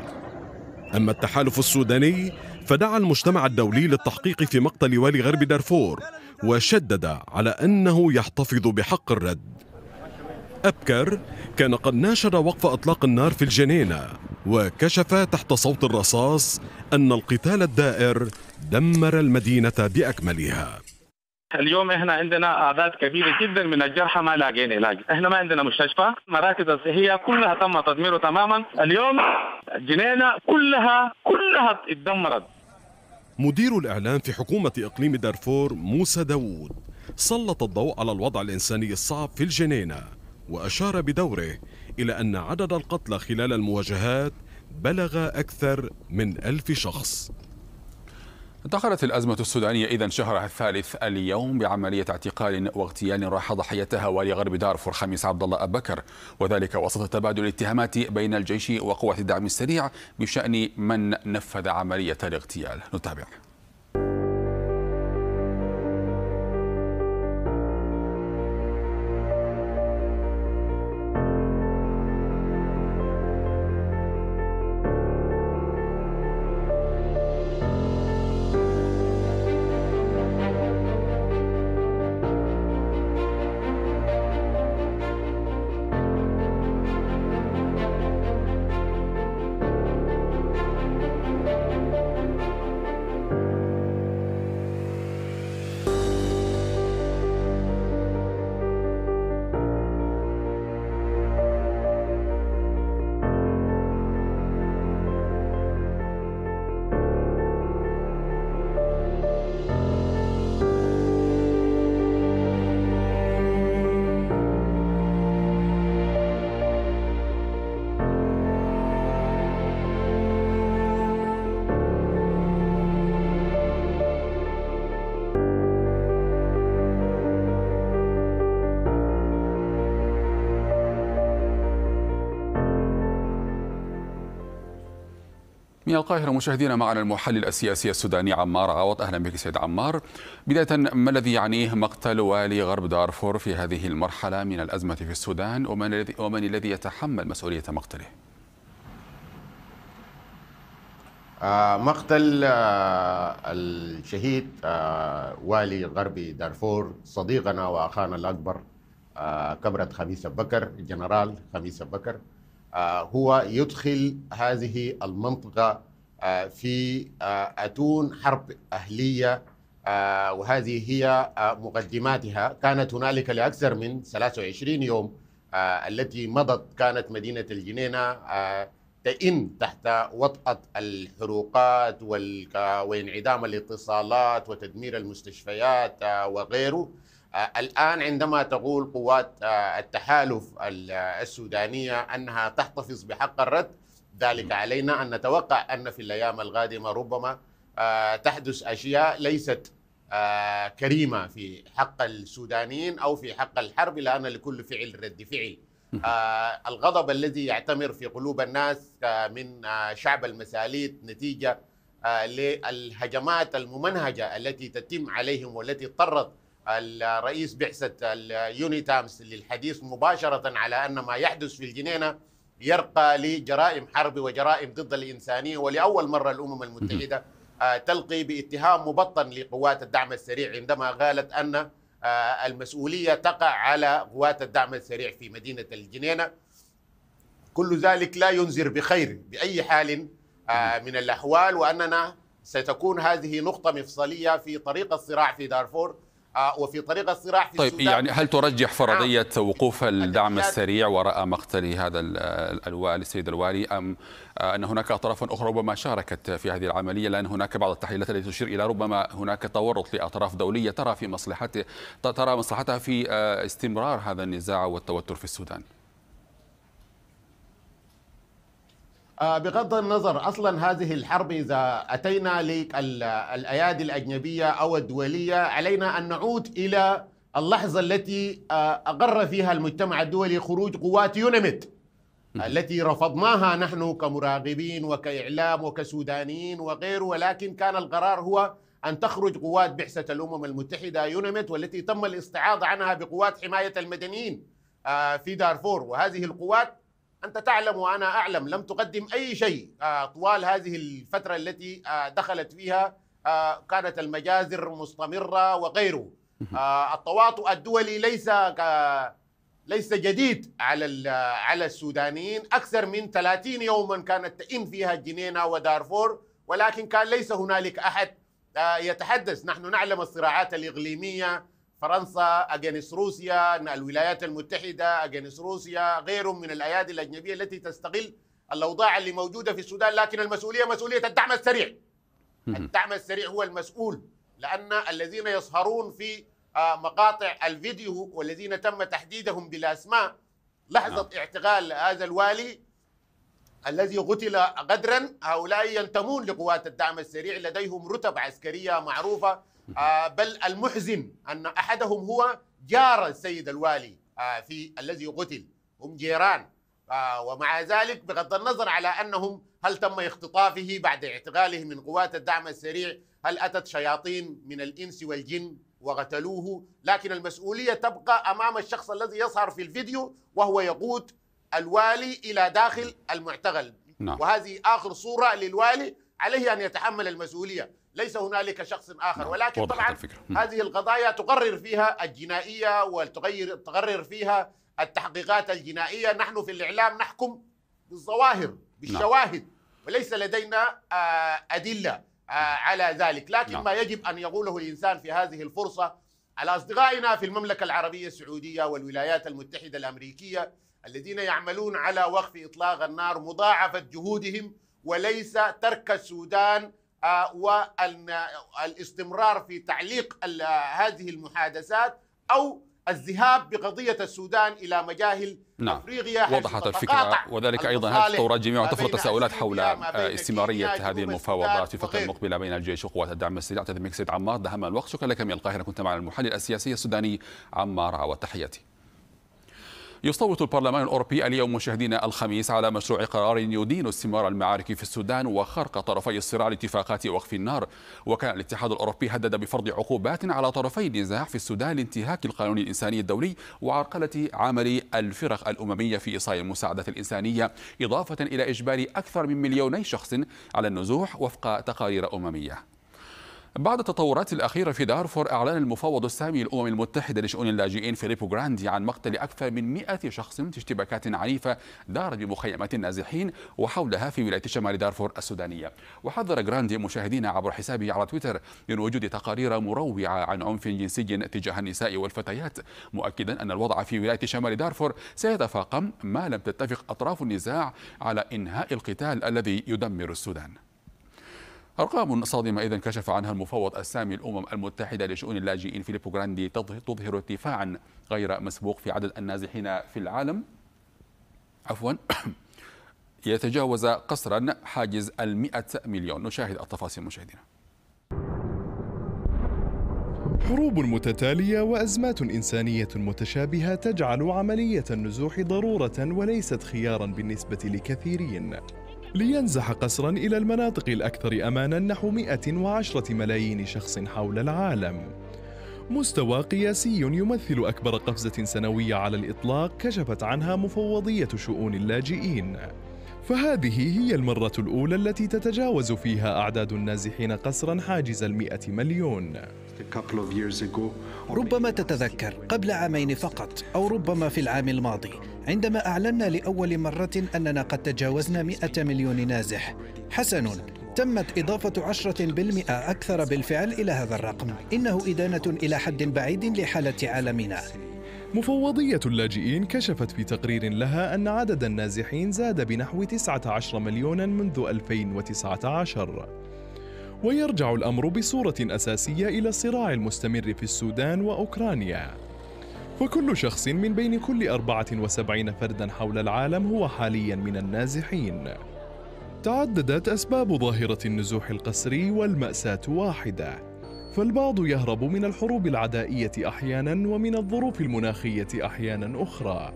أما التحالف السوداني فدعا المجتمع الدولي للتحقيق في مقتل والي غرب دارفور وشدد على أنه يحتفظ بحق الرد أبكر كان قد ناشر وقف أطلاق النار في الجنينة وكشف تحت صوت الرصاص أن القتال الدائر دمر المدينة بأكملها اليوم احنا عندنا اعداد كبيره جدا من الجرحى ما لاقين علاج، احنا ما عندنا مستشفى، مراكز الصحيه كلها تم تدميره تماما، اليوم جنينه كلها كلها اتدمرت. مدير الاعلام في حكومه اقليم دارفور موسى داوود سلط الضوء على الوضع الانساني الصعب في الجنينه وأشار بدوره إلى أن عدد القتلى خلال المواجهات بلغ أكثر من ألف شخص انتقلت الأزمة السودانية إذا شهرها الثالث اليوم بعملية اعتقال واغتيال راح ضحيتها والي غرب دارفور خميس عبد الله أبكر وذلك وسط تبادل الاتهامات بين الجيش وقوات الدعم السريع بشأن من نفذ عملية الاغتيال نتابع من القاهرة مشاهدينا معنا المحلل السياسي السوداني عمار عوض أهلا بك سيد عمار بداية ما الذي يعنيه مقتل والي غرب دارفور في هذه المرحلة من الأزمة في السودان ومن الذي, ومن الذي يتحمل مسؤولية مقتله آه، مقتل آه، الشهيد آه، والي غربي دارفور صديقنا وأخانا الأكبر كبرت خميس بكر الجنرال خميس بكر آه، هو يدخل هذه المنطقة آه، في آه، أتون حرب أهلية وهذه هي مقدماتها كانت هنالك لأكثر من 23 يوم التي مضت كانت مدينة الجنينة تئن تحت وطأة الحروقات وانعدام الاتصالات وتدمير المستشفيات وغيره آه، الآن عندما تقول قوات آه، التحالف آه، السودانية أنها تحتفظ بحق الرد ذلك نعم. علينا أن نتوقع أن في الأيام القادمة ربما تحدث أشياء ليست كريمة في حق السودانيين أو في حق الحرب لأن لكل فعل رد فعل الغضب الذي يعتمر في قلوب الناس من شعب المساليت نتيجة للهجمات الممنهجة التي تتم عليهم والتي اضطرت الرئيس بعثة تامس للحديث مباشرة على أن ما يحدث في الجنينة يرقى لجرائم حرب وجرائم ضد الإنسانية ولأول مرة الأمم المتحدة آه، تلقي باتهام مبطن لقوات الدعم السريع عندما قالت أن آه، المسؤولية تقع على قوات الدعم السريع في مدينة الجنينة كل ذلك لا ينذر بخير بأي حال آه، من الأحوال وأننا ستكون هذه نقطة مفصلية في طريق الصراع في دارفور آه، وفي طريق الصراع في طيب السودان يعني هل ترجح نعم. فرضية آه. وقوف الدعم السريع وراء مقتل هذا الوالي السيد الوالي أم آه، أن هناك أطراف أخرى ربما شاركت في هذه العملية لأن هناك بعض التحليلات التي تشير إلى ربما هناك تورط لأطراف دولية ترى في مصلحته ترى مصلحتها في آه، استمرار هذا النزاع والتوتر في السودان آه، بغض النظر اصلا هذه الحرب اذا اتينا للايادي الاجنبيه او الدوليه علينا ان نعود الى اللحظه التي آه، اقر فيها المجتمع الدولي خروج قوات يونمت التي رفضناها نحن كمراقبين وكاعلام وكسودانيين وغيره ولكن كان القرار هو ان تخرج قوات بعثه الامم المتحده يونمت والتي تم الاستعاضه عنها بقوات حمايه المدنيين آه، في دارفور وهذه القوات أنت تعلم وأنا أعلم لم تقدم أي شيء آه، طوال هذه الفترة التي آه، دخلت فيها آه، كانت المجازر مستمرة وغيره التواطؤ الدولي ليس ليس جديد على على السودانيين أكثر من 30 يوما كانت تئم فيها جنينة ودارفور ولكن كان ليس هنالك أحد يتحدث نحن نعلم الصراعات الإقليمية فرنسا اجينس روسيا الولايات المتحده اجينس روسيا غيرهم من الايادي الاجنبيه التي تستغل الاوضاع اللي موجوده في السودان لكن المسؤوليه مسؤوليه الدعم السريع الدعم السريع هو المسؤول لان الذين يصهرون في آه، مقاطع الفيديو والذين تم تحديدهم بالاسماء لحظه نعم. اعتقال هذا الوالي الذي قتل غدرا هؤلاء ينتمون لقوات الدعم السريع لديهم رتب عسكريه معروفه آه، بل المحزن أن أحدهم هو جار السيد الوالي آه، في الذي قتل هم جيران آه، ومع ذلك بغض النظر على أنهم هل تم اختطافه بعد اعتقاله من قوات الدعم السريع هل أتت شياطين من الإنس والجن وقتلوه لكن المسؤولية تبقى أمام الشخص الذي يظهر في الفيديو وهو يقود الوالي إلى داخل المعتقل نعم. وهذه آخر صورة للوالي عليه أن يتحمل المسؤولية ليس هنالك شخص اخر نعم، ولكن طبعا الفكرة. هذه القضايا تقرر فيها الجنائيه وتغير تقرر فيها التحقيقات الجنائيه نحن في الاعلام نحكم بالظواهر بالشواهد نعم. وليس لدينا آه، ادله آه، على ذلك لكن نعم. ما يجب ان يقوله الانسان في هذه الفرصه على اصدقائنا في المملكه العربيه السعوديه والولايات المتحده الامريكيه الذين يعملون على وقف اطلاق النار مضاعفه جهودهم وليس ترك السودان آه، والاستمرار في تعليق هذه المحادثات او الذهاب بقضية السودان إلى مجاهل نعم. أفريقيا وضحت الفكرة وذلك أيضا آه، هذه الثورة جميعا تفرض تساؤلات حول استمرارية هذه المفاوضات في الفترة المقبلة بين الجيش وقوات الدعم السريع أعتذر منك سيد عمار دهم الوقت شكرا لك من القاهرة كنت معنا المحلل السياسي السوداني عمار عوض تحياتي يصوت البرلمان الأوروبي اليوم مشاهدينا الخميس على مشروع قرار يدين استمرار المعارك في السودان وخرق طرفي الصراع لاتفاقات وقف النار وكان الاتحاد الأوروبي هدد بفرض عقوبات على طرفي النزاع في السودان لانتهاك القانون الإنساني الدولي وعرقلة عمل الفرق الأممية في إيصال المساعدات الإنسانية إضافة إلى إجبار أكثر من مليوني شخص على النزوح وفق تقارير أممية بعد التطورات الأخيرة في دارفور أعلن المفوض السامي للأمم المتحدة لشؤون اللاجئين فيليبو جراندي عن مقتل أكثر من 100 شخص في اشتباكات عنيفة دارت بمخيمات النازحين وحولها في ولاية شمال دارفور السودانية وحذر جراندي مشاهدينا عبر حسابه على تويتر من وجود تقارير مروعة عن عنف جنسي تجاه النساء والفتيات مؤكدا أن الوضع في ولاية شمال دارفور سيتفاقم ما لم تتفق أطراف النزاع على إنهاء القتال الذي يدمر السودان أرقام صادمة إذا كشف عنها المفوض السامي الأمم المتحدة لشؤون اللاجئين فيليبو غراندي تظهر ارتفاعا غير مسبوق في عدد النازحين في العالم عفوا يتجاوز قصرا حاجز المئة مليون نشاهد التفاصيل مشاهدينا حروب متتالية وأزمات إنسانية متشابهة تجعل عملية النزوح ضرورة وليست خيارا بالنسبة لكثيرين لينزح قسرا إلى المناطق الأكثر أمانا نحو 110 ملايين شخص حول العالم مستوى قياسي يمثل أكبر قفزة سنوية على الإطلاق كشفت عنها مفوضية شؤون اللاجئين فهذه هي المرة الأولى التي تتجاوز فيها أعداد النازحين قصرا حاجز المئة مليون ربما تتذكر قبل عامين فقط أو ربما في العام الماضي عندما أعلنا لأول مرة أننا قد تجاوزنا 100 مليون نازح حسن تمت إضافة عشرة بالمئة أكثر بالفعل إلى هذا الرقم إنه إدانة إلى حد بعيد لحالة عالمنا مفوضية اللاجئين كشفت في تقرير لها أن عدد النازحين زاد بنحو 19 مليونا منذ 2019 ويرجع الأمر بصورة أساسية إلى الصراع المستمر في السودان وأوكرانيا فكل شخص من بين كل 74 فردا حول العالم هو حاليا من النازحين تعددت أسباب ظاهرة النزوح القسري والمأساة واحدة فالبعض يهرب من الحروب العدائية أحيانا ومن الظروف المناخية أحيانا أخرى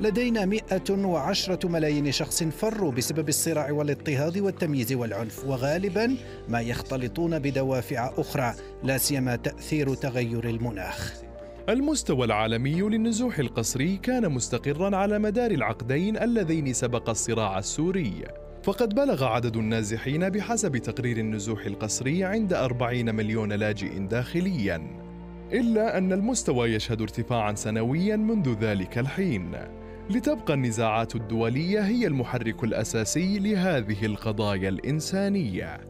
لدينا 110 ملايين شخص فروا بسبب الصراع والاضطهاد والتمييز والعنف وغالبا ما يختلطون بدوافع أخرى لا سيما تأثير تغير المناخ المستوى العالمي للنزوح القسري كان مستقرا على مدار العقدين اللذين سبق الصراع السوري فقد بلغ عدد النازحين بحسب تقرير النزوح القسري عند 40 مليون لاجئ داخلياً إلا أن المستوى يشهد ارتفاعاً سنوياً منذ ذلك الحين لتبقى النزاعات الدولية هي المحرك الأساسي لهذه القضايا الإنسانية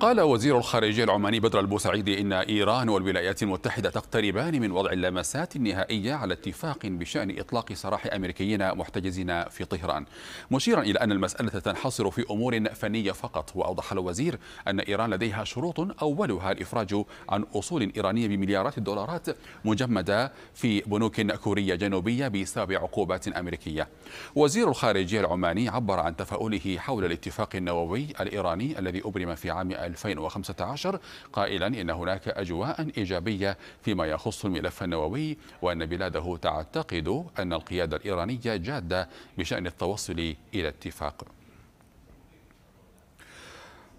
قال وزير الخارجية العماني بدر البوسعيدي إن إيران والولايات المتحدة تقتربان من وضع اللمسات النهائية على اتفاق بشأن إطلاق سراح أمريكيين محتجزين في طهران مشيرا إلى أن المسألة تنحصر في أمور فنية فقط وأوضح الوزير أن إيران لديها شروط أولها الإفراج عن أصول إيرانية بمليارات الدولارات مجمدة في بنوك كورية جنوبية بسبب عقوبات أمريكية وزير الخارجية العماني عبر عن تفاؤله حول الاتفاق النووي الإيراني الذي أبرم في عام 2015 قائلا إن هناك أجواء إيجابية فيما يخص الملف النووي وأن بلاده تعتقد أن القيادة الإيرانية جادة بشأن التوصل إلى اتفاق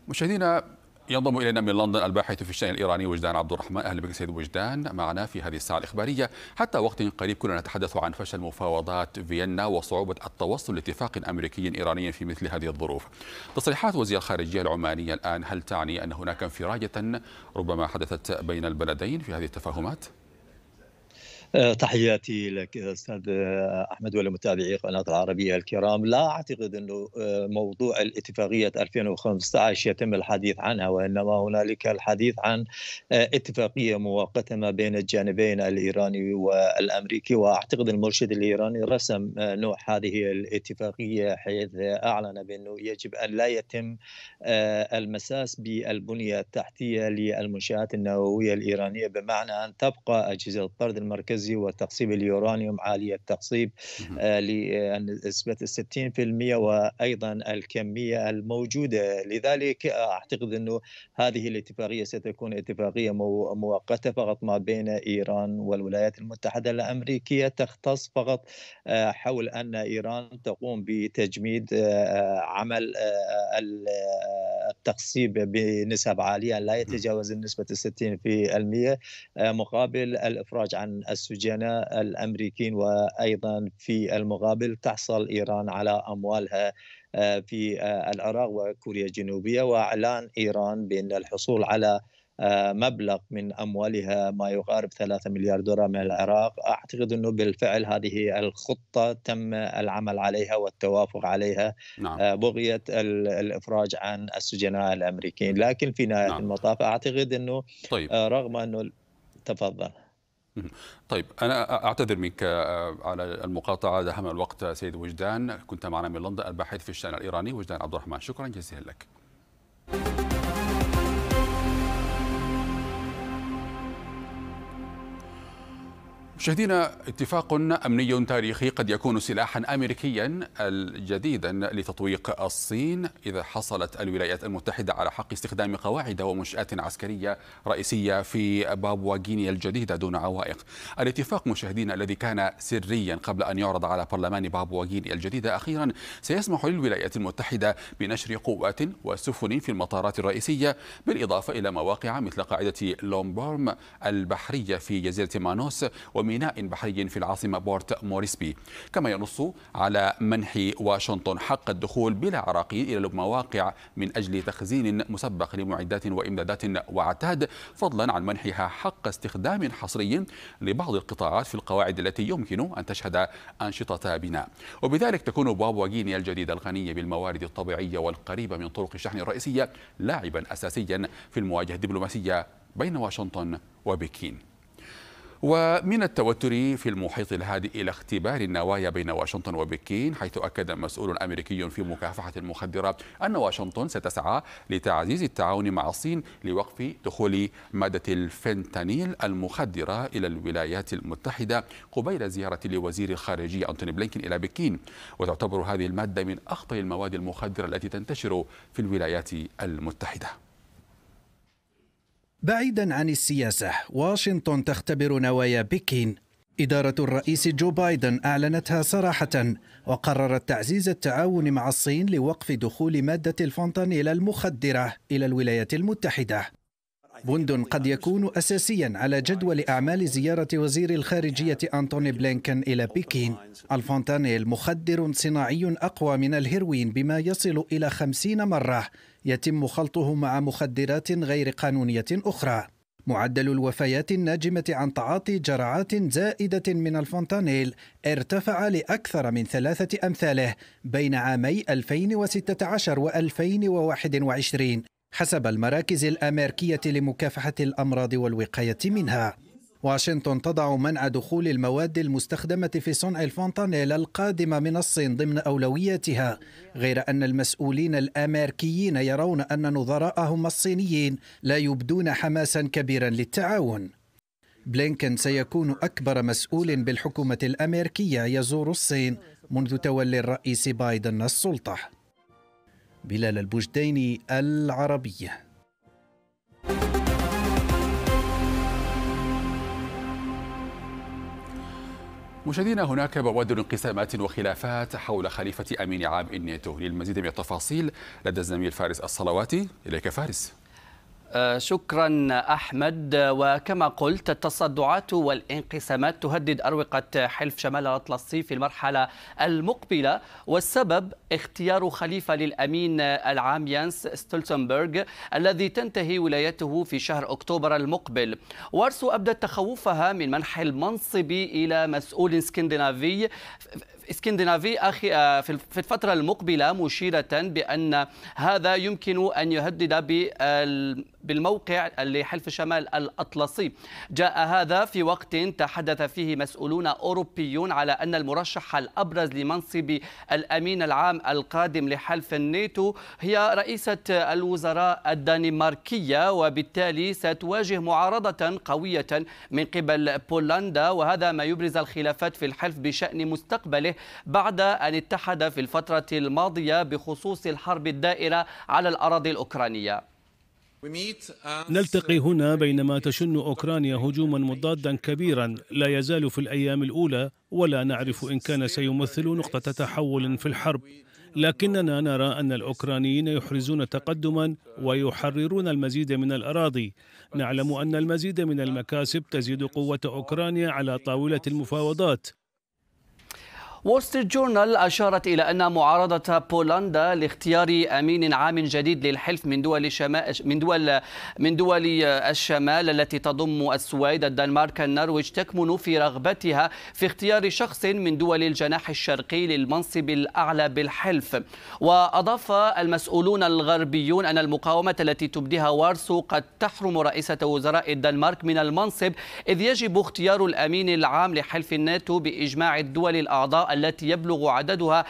مشاهدينا ينضم الينا من لندن الباحث في الشان الايراني وجدان عبد الرحمن اهلا بك سيد وجدان معنا في هذه الساعه الاخباريه حتى وقت قريب كنا نتحدث عن فشل مفاوضات فيينا وصعوبه التوصل لاتفاق امريكي ايراني في مثل هذه الظروف. تصريحات وزير الخارجيه العمانيه الان هل تعني ان هناك انفراجه ربما حدثت بين البلدين في هذه التفاهمات؟ آه، تحياتي لك استاذ آه، احمد ولمتابعي قناه العربيه الكرام لا اعتقد انه آه، موضوع الاتفاقيه 2015 يتم الحديث عنها وانما هنالك الحديث عن اتفاقيه مؤقته ما بين الجانبين الايراني والامريكي واعتقد المرشد الايراني رسم نوع هذه الاتفاقيه حيث اعلن بانه يجب ان لا يتم المساس بالبنيه التحتيه للمنشات النوويه الايرانيه بمعنى ان تبقى اجهزه الطرد المركزي الغازي وتقصيب اليورانيوم عالية التقصيب آه، لنسبة 60% وأيضا الكمية الموجودة لذلك آه، أعتقد أنه هذه الاتفاقية ستكون اتفاقية مؤقتة فقط ما بين إيران والولايات المتحدة الأمريكية تختص فقط آه، حول أن إيران تقوم بتجميد عمل التقسيم بنسب عالية لا يتجاوز النسبة 60% آه، مقابل الإفراج عن السجناء الأمريكيين وأيضا في المقابل تحصل إيران على أموالها آه، في آه، العراق وكوريا الجنوبية وإعلان إيران بأن الحصول على آه، مبلغ من اموالها ما يقارب 3 مليار دولار من العراق اعتقد انه بالفعل هذه الخطه تم العمل عليها والتوافق عليها نعم. آه، بغيه الافراج عن السجناء الامريكيين لكن في نهايه نعم. المطاف اعتقد انه طيب. آه، رغم انه تفضل طيب أنا أعتذر منك على المقاطعة دهمنا الوقت سيد وجدان كنت معنا من لندن الباحث في الشأن الإيراني وجدان عبد الرحمن شكرا جزيلا لك مشاهدينا اتفاق امني تاريخي قد يكون سلاحا امريكيا جديدا لتطويق الصين اذا حصلت الولايات المتحده على حق استخدام قواعد ومنشات عسكريه رئيسيه في بابوا غينيا الجديده دون عوائق. الاتفاق مشاهدينا الذي كان سريا قبل ان يعرض على برلمان بابوا غينيا الجديده اخيرا سيسمح للولايات المتحده بنشر قوات وسفن في المطارات الرئيسيه بالاضافه الى مواقع مثل قاعده لومبورم البحريه في جزيره مانوس ومن وميناء بحري في العاصمة بورت موريسبي كما ينص على منح واشنطن حق الدخول بلا عراقي إلى المواقع من أجل تخزين مسبق لمعدات وإمدادات وعتاد فضلا عن منحها حق استخدام حصري لبعض القطاعات في القواعد التي يمكن أن تشهد أنشطة بناء وبذلك تكون بابوا غينيا الجديدة الغنية بالموارد الطبيعية والقريبة من طرق الشحن الرئيسية لاعبا أساسيا في المواجهة الدبلوماسية بين واشنطن وبكين ومن التوتر في المحيط الهادئ إلى اختبار النوايا بين واشنطن وبكين حيث أكد مسؤول أمريكي في مكافحة المخدرات أن واشنطن ستسعى لتعزيز التعاون مع الصين لوقف دخول مادة الفنتانيل المخدرة إلى الولايات المتحدة قبيل زيارة لوزير الخارجية أنتوني بلينكين إلى بكين وتعتبر هذه المادة من أخطر المواد المخدرة التي تنتشر في الولايات المتحدة بعيدا عن السياسة واشنطن تختبر نوايا بكين إدارة الرئيس جو بايدن أعلنتها صراحة وقررت تعزيز التعاون مع الصين لوقف دخول مادة الفنتانيل المخدرة إلى الولايات المتحدة بند قد يكون أساسيا على جدول أعمال زيارة وزير الخارجية أنتوني بلينكن إلى بكين الفونتانيل مخدر صناعي أقوى من الهيروين بما يصل إلى خمسين مرة يتم خلطه مع مخدرات غير قانونية أخرى معدل الوفيات الناجمة عن تعاطي جرعات زائدة من الفونتانيل ارتفع لأكثر من ثلاثة أمثاله بين عامي 2016 و 2021 حسب المراكز الامريكيه لمكافحه الامراض والوقايه منها واشنطن تضع منع دخول المواد المستخدمة في صنع الفونتانيل القادمة من الصين ضمن أولوياتها غير أن المسؤولين الأمريكيين يرون أن نظراءهم الصينيين لا يبدون حماسا كبيرا للتعاون بلينكن سيكون أكبر مسؤول بالحكومة الأمريكية يزور الصين منذ تولي الرئيس بايدن السلطة بلال البجديني العربيه مشاهدينا هناك بواد انقسامات وخلافات حول خليفة أمين عام الناتو للمزيد من التفاصيل لدى الزميل فارس الصلواتي إليك فارس آه، شكرا احمد آه، وكما قلت التصدعات والانقسامات تهدد اروقه حلف شمال الاطلسي في المرحله المقبله والسبب اختيار خليفه للامين العام يانس ستولتنبرغ الذي تنتهي ولايته في شهر اكتوبر المقبل وارسو ابدت تخوفها من منح المنصب الى مسؤول اسكندنافي اسكندنافي أخي آه، في الفترة المقبلة مشيرة بأن هذا يمكن أن يهدد بالموقع لحلف الشمال الأطلسي جاء هذا في وقت تحدث فيه مسؤولون أوروبيون على أن المرشح الأبرز لمنصب الأمين العام القادم لحلف الناتو هي رئيسة الوزراء الدنماركية وبالتالي ستواجه معارضة قوية من قبل بولندا وهذا ما يبرز الخلافات في الحلف بشأن مستقبله بعد أن اتحد في الفترة الماضية بخصوص الحرب الدائرة على الأراضي الأوكرانية نلتقي هنا بينما تشن أوكرانيا هجوما مضادا كبيرا لا يزال في الأيام الأولى ولا نعرف إن كان سيمثل نقطة تحول في الحرب لكننا نرى أن الأوكرانيين يحرزون تقدما ويحررون المزيد من الأراضي نعلم أن المزيد من المكاسب تزيد قوة أوكرانيا على طاولة المفاوضات وستر جورنال أشارت إلى أن معارضة بولندا لاختيار أمين عام جديد للحلف من دول الشمال من دول من دول الشمال التي تضم السويد، الدنمارك، النرويج تكمن في رغبتها في اختيار شخص من دول الجناح الشرقي للمنصب الأعلى بالحلف. وأضاف المسؤولون الغربيون أن المقاومة التي تبديها وارسو قد تحرم رئيسة وزراء الدنمارك من المنصب، إذ يجب اختيار الأمين العام لحلف الناتو بإجماع الدول الأعضاء التي يبلغ عددها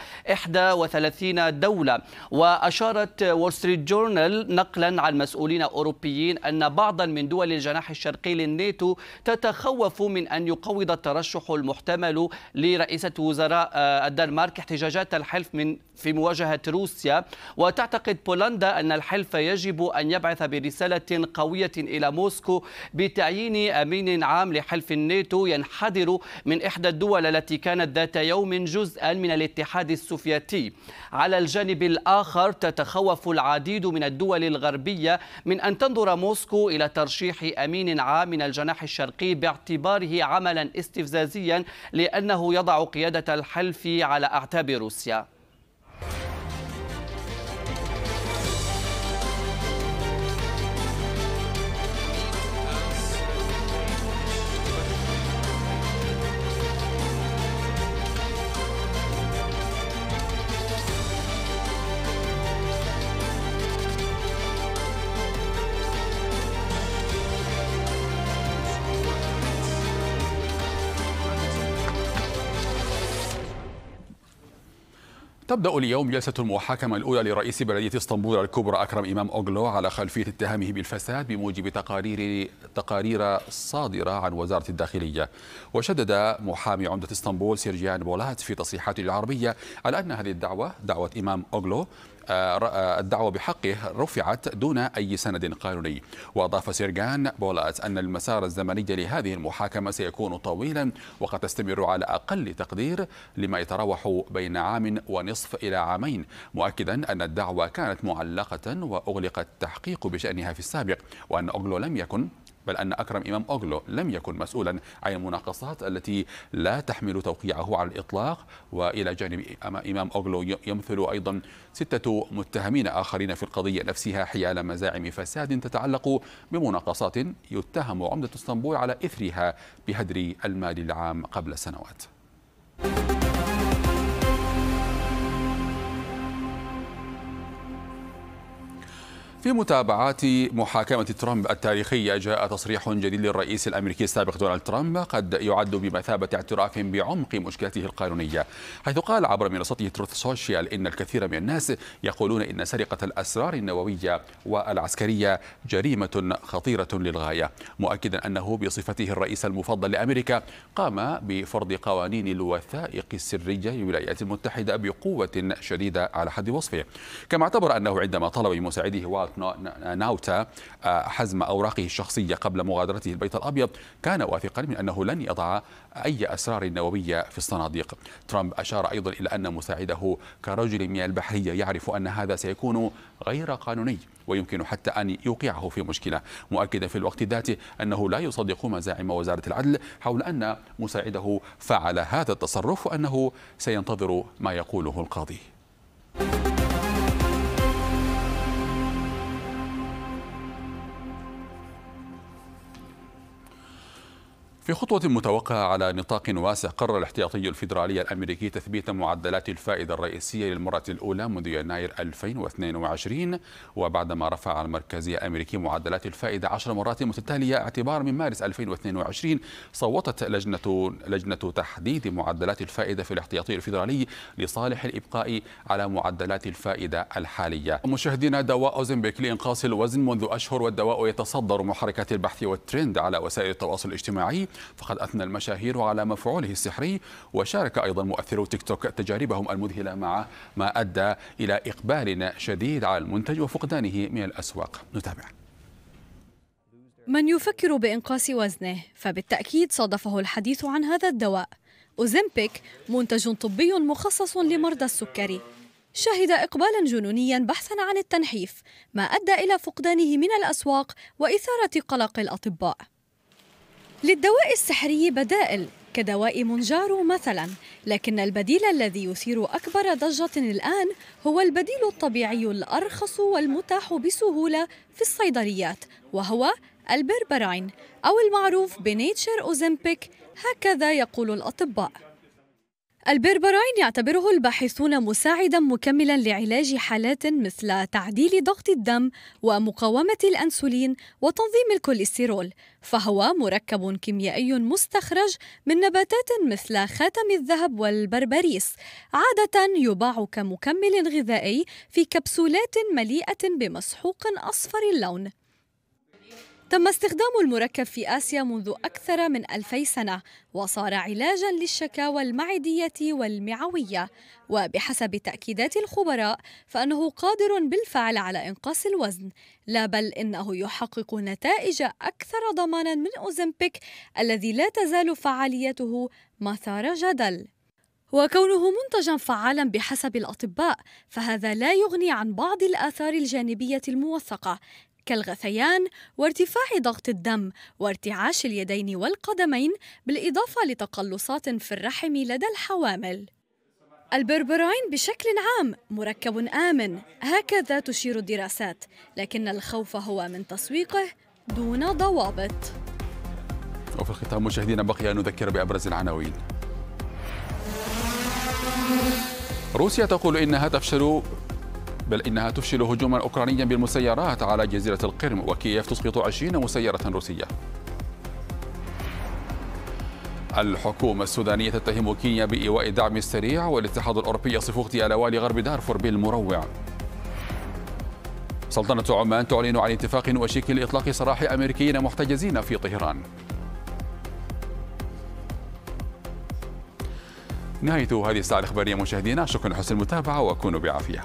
31 دولة وأشارت ستريت جورنال نقلا عن مسؤولين أوروبيين أن بعضا من دول الجناح الشرقي للناتو تتخوف من أن يقوض الترشح المحتمل لرئيسة وزراء آه، الدنمارك احتجاجات الحلف من في مواجهة روسيا وتعتقد بولندا أن الحلف يجب أن يبعث برسالة قوية إلى موسكو بتعيين أمين عام لحلف الناتو ينحدر من إحدى الدول التي كانت ذات يوم من جزءا من الاتحاد السوفيتي على الجانب الآخر تتخوف العديد من الدول الغربية من أن تنظر موسكو إلى ترشيح أمين عام من الجناح الشرقي باعتباره عملا استفزازيا لأنه يضع قيادة الحلف على أعتاب روسيا تبدأ اليوم جلسة المحاكمة الأولى لرئيس بلدية اسطنبول الكبرى أكرم إمام أوغلو على خلفية اتهامه بالفساد بموجب تقارير تقارير صادرة عن وزارة الداخلية وشدد محامي عمدة اسطنبول سيرجيان بولات في تصريحاته العربية على أن هذه الدعوة دعوة إمام أوغلو آه، الدعوة بحقه رفعت دون أي سند قانوني وأضاف سيرجان بولات أن المسار الزمني لهذه المحاكمة سيكون طويلا وقد تستمر على أقل تقدير لما يتراوح بين عام ونصف إلى عامين مؤكدا أن الدعوة كانت معلقة وأغلق التحقيق بشأنها في السابق وأن أوغلو لم يكن بل أن أكرم إمام أوغلو لم يكن مسؤولا عن المناقصات التي لا تحمل توقيعه على الإطلاق وإلى جانب إمام أوغلو يمثل أيضا ستة متهمين آخرين في القضية نفسها حيال مزاعم فساد تتعلق بمناقصات يتهم عمدة اسطنبول على إثرها بهدر المال العام قبل سنوات في متابعات محاكمة ترامب التاريخية جاء تصريح جديد للرئيس الأمريكي السابق دونالد ترامب قد يعد بمثابة اعتراف بعمق مشكلته القانونية حيث قال عبر منصته تروث سوشيال إن الكثير من الناس يقولون إن سرقة الأسرار النووية والعسكرية جريمة خطيرة للغاية مؤكدا أنه بصفته الرئيس المفضل لأمريكا قام بفرض قوانين الوثائق السرية للولايات المتحدة بقوة شديدة على حد وصفه كما اعتبر أنه عندما طلب مساعده استطاعت ناوتا آه، حزم أوراقه الشخصية قبل مغادرته البيت الأبيض كان واثقا من أنه لن يضع أي أسرار نووية في الصناديق ترامب أشار أيضا إلى أن مساعده كرجل من البحرية يعرف أن هذا سيكون غير قانوني ويمكن حتى أن يوقعه في مشكلة مؤكدا في الوقت ذاته أنه لا يصدق مزاعم وزارة العدل حول أن مساعده فعل هذا التصرف وأنه سينتظر ما يقوله القاضي في خطوة متوقعة على نطاق واسع قرر الاحتياطي الفيدرالي الأمريكي تثبيت معدلات الفائدة الرئيسية للمرة الأولى منذ يناير 2022 وبعدما رفع المركزي الأمريكي معدلات الفائدة عشر مرات متتالية اعتبار من مارس 2022 صوتت لجنة لجنة تحديد معدلات الفائدة في الاحتياطي الفيدرالي لصالح الإبقاء على معدلات الفائدة الحالية مشاهدينا دواء أوزنبيك لإنقاص الوزن منذ أشهر والدواء يتصدر محركات البحث والترند على وسائل التواصل الاجتماعي فقد أثنى المشاهير على مفعوله السحري وشارك أيضا مؤثرو تيك توك تجاربهم المذهلة معه ما أدى إلى إقبال شديد على المنتج وفقدانه من الأسواق نتابع من يفكر بإنقاص وزنه فبالتأكيد صادفه الحديث عن هذا الدواء أوزيمبيك منتج طبي مخصص لمرضى السكري شهد إقبالا جنونيا بحثا عن التنحيف ما أدى إلى فقدانه من الأسواق وإثارة قلق الأطباء للدواء السحري بدائل كدواء منجارو مثلا لكن البديل الذي يثير أكبر ضجة الآن هو البديل الطبيعي الأرخص والمتاح بسهولة في الصيدليات وهو البربراين أو المعروف بنيتشر أوزمبيك هكذا يقول الأطباء البربراين يعتبره الباحثون مساعدا مكملا لعلاج حالات مثل تعديل ضغط الدم ومقاومة الأنسولين وتنظيم الكوليسترول فهو مركب كيميائي مستخرج من نباتات مثل خاتم الذهب والبربريس عادة يباع كمكمل غذائي في كبسولات مليئة بمسحوق أصفر اللون تم استخدام المركب في آسيا منذ أكثر من ألفي سنة وصار علاجا للشكاوى المعدية والمعوية وبحسب تأكيدات الخبراء فأنه قادر بالفعل على إنقاص الوزن لا بل إنه يحقق نتائج أكثر ضمانا من أوزمبيك الذي لا تزال فعاليته مثار جدل وكونه منتجا فعالا بحسب الاطباء فهذا لا يغني عن بعض الاثار الجانبيه الموثقه كالغثيان وارتفاع ضغط الدم وارتعاش اليدين والقدمين بالإضافة لتقلصات في الرحم لدى الحوامل البربراين بشكل عام مركب آمن هكذا تشير الدراسات لكن الخوف هو من تسويقه دون ضوابط وفي الختام مشاهدينا بقي أن نذكر بأبرز العناوين روسيا تقول إنها تفشل بل إنها تفشل هجوما أوكرانيا بالمسيرات على جزيرة القرم وكييف تسقط 20 مسيرة روسية الحكومة السودانية تتهم كينيا بإيواء الدعم السريع والاتحاد الأوروبي يصف اغتيال والي غرب دارفور بالمروع سلطنة عمان تعلن عن اتفاق وشيك لإطلاق سراح أمريكيين محتجزين في طهران نهاية هذه الساعة الإخبارية مشاهدينا شكرا لحسن المتابعة وكونوا بعافية